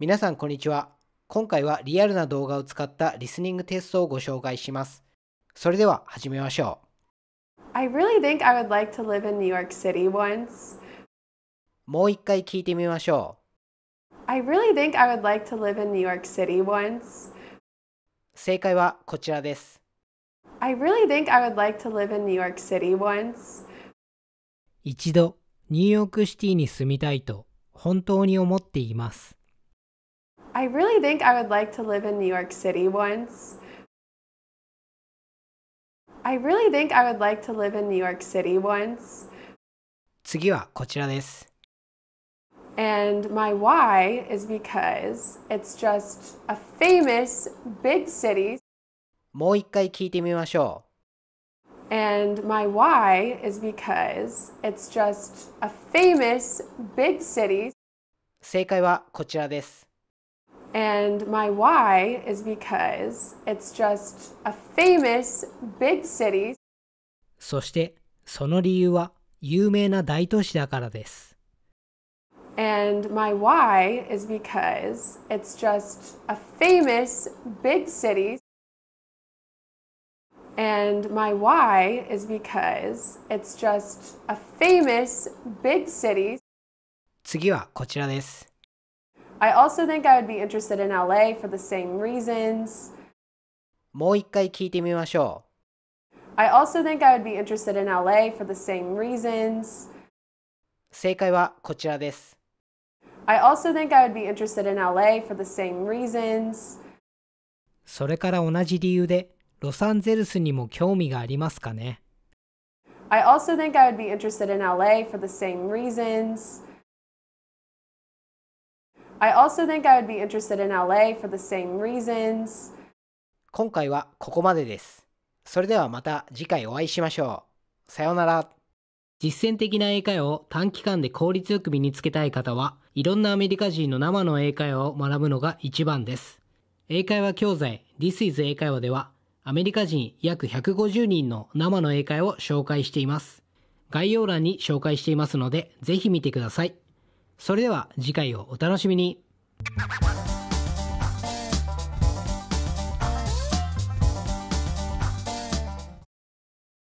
皆さんこんにちは。今回はリアルな動画を使ったリスニングテストをご紹介します。それでは始めましょう。I really think I would like to live in New York City once. もう一回聞いてみましょう。I really think I would like to live in New York City once. 正解はこちらです。I really think I would like to live in New York City once. 一度ニューヨークシティに住みたいと本当に思っています。I really think I would like to live in New York City once. I really think I would like to live in New York City once. 次はこちらです。And my why is because it's just a famous big city. もう一回聞いてみましょう。And my why is because it's just a famous big city. 正解はこちらです。and my why is because it's just a famous big city. そしてその理由は有名な大都市だからです。And my why is because it's just a famous big city. And my why is because it's just a famous big city. 次はこちらです。I also think I would be interested in LA for the same reasons. もう一回聞いてみましょう。I also think I would be interested in LA for the same reasons. 正解はこちらです。I also think I would be interested in LA for the same reasons. それから同じ理由でロサンゼルスにも興味がありますかね I also think I would be interested in LA for the same reasons. I also think I would be interested in LA for the same reasons. 今回はここまでです。それではまた次回お会いしましょう。さようなら。実践的な英会話を短期間で効率よく身につけたい方は、いろんなアメリカ人の生の英会話を学ぶのが一番です。英会話教材 This is 英会話では、アメリカ人約150人の生の英会話を紹介しています。概要欄に紹介していますので、ぜひ見てください。それでは次回をお楽しみに